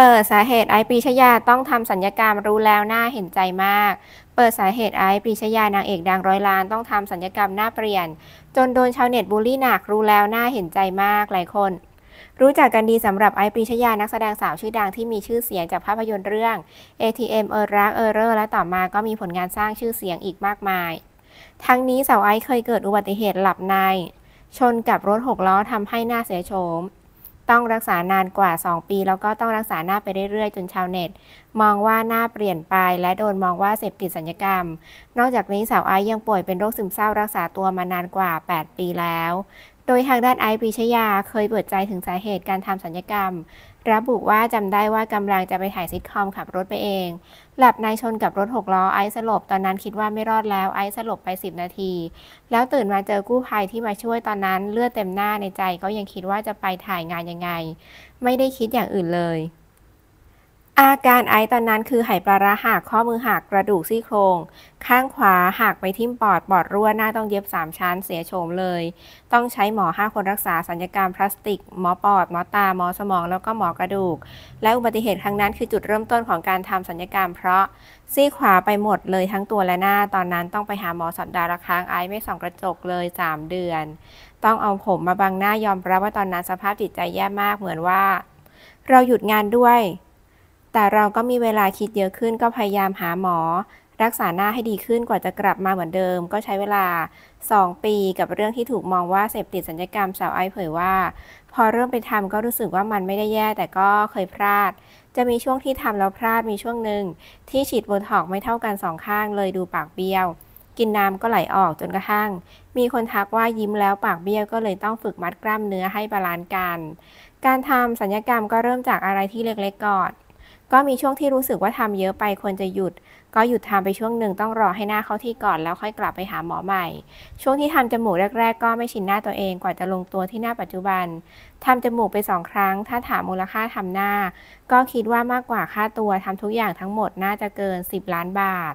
เปิดสาเหตุไอปีชยาต้องทำสัญญกรรมรู้แล้วน่าเห็นใจมาก เปิดสาเหตุไอปีชยานางเอกดังร้อยล้านต้องทำสัญญกรรมหน้าเปลี่ยน จนโดนชาวเน็ตบูลลี่หนักรู้แล้วน่าเห็นใจมากหลายคน รู้จักกันดีสำหรับไอปีชยานักแสดงสาวชื่อดังที่มีชื่อเสียงจากภาพยนตร์เรื่อง ATM เออรักเออเรอร์และต่อมาก็มีผลงานสร้างชื่อเสียงอีกมากมาย ทั้งนี้สาวไอเคยเกิดอุบัติเหตุหลับในชนกับรถหกล้อทำให้หน้าเสียโฉมต้องรักษานานกว่า 2 ปี แล้วก็ต้องรักษาหน้าไปเรื่อยๆ จนชาวเน็ต มองว่าหน้าเปลี่ยนไป และโดนมองว่าเสพติดสัญญกรรม นอกจากนี้สาวไอซ์ยังป่วยเป็นโรคซึมเศร้ารักษาตัวมานานกว่า 8 ปีแล้ว โดยทางด้านไอซ์ปิชยา เคยเปิดใจถึงสาเหตุการทำสัญญกรรมระบุว่าจำได้ว่ากำลังจะไปถ่ายซิทคอมขับรถไปเอง หลับในชนกับรถหกล้อไอซ์สลบตอนนั้นคิดว่าไม่รอดแล้วไอซ์สลบไป 10 นาที แล้วตื่นมาเจอกู้ภัยที่มาช่วยตอนนั้นเลือดเต็มหน้าในใจก็ยังคิดว่าจะไปถ่ายงานยังไง ไม่ได้คิดอย่างอื่นเลยอาการไอตอนนั้นคือไหปลาระหักข้อมือหักกระดูกซี่โครง ข้างขวาหักไปทิ่มปอดปอดรั่วหน้าต้องเย็บ3 ชั้นเสียโฉมเลย ต้องใช้หมอ5คนรักษาสัญญกรรมพลาสติก หมอปอดหมอตา หมอสมองแล้วก็หมอกระดูก และอุบัติเหตุครั้งนั้นคือจุดเริ่มต้นของการทำสัญญกรรมเพราะ ซี่ขวาไปหมดเลยทั้งตัวและหน้าตอนนั้นต้องไปหาหมอสัปดาห์ละครั้งไอไม่ส่องกระจกเลย 3 เดือน ต้องเอาผมมาบังหน้ายอมรับว่าตอนนั้นสภาพจิตใจแย่มากเหมือนว่า เราหยุดงานด้วยแต่เราก็มีเวลาคิดเยอะขึ้นก็พยายามหาหมอ รักษาหน้าให้ดีขึ้นกว่าจะกลับมาเหมือนเดิม ก็ใช้เวลา 2 ปีกับเรื่องที่ถูกมองว่าเสพติดสัญญกรรมสาวไอเผยว่า พอเริ่มไปทำก็รู้สึกว่ามันไม่ได้แย่แต่ก็เคยพลาด จะมีช่วงที่ทำแล้วพลาดมีช่วงหนึ่ง ที่ฉีดโบท็อกไม่เท่ากันสองข้างเลยดูปากเบี้ยว กินน้ำก็ไหลออกจนกระทั่งมีคนทักว่ายิ้มแล้วปากเบี้ยวก็เลยต้องฝึกมัดกล้ามเนื้อให้บาลานซ์กัน การทำสัญญกรรมก็เริ่มจากอะไรที่เล็กๆก่อนก็มีช่วงที่รู้สึกว่าทำเยอะไปควรจะหยุด ก็หยุดทำไปช่วงหนึ่งต้องรอให้หน้าเข้าที่ก่อน แล้วค่อยกลับไปหาหมอใหม่ ช่วงที่ทำจมูกแรกๆก็ไม่ชินหน้าตัวเองกว่าจะลงตัวที่หน้าปัจจุบัน ทำจมูกไปสองครั้ง ถ้าถามมูลค่าทำหน้า ก็คิดว่ามากกว่าค่าตัวทำทุกอย่างทั้งหมดน่าจะเกิน 10 ล้านบาท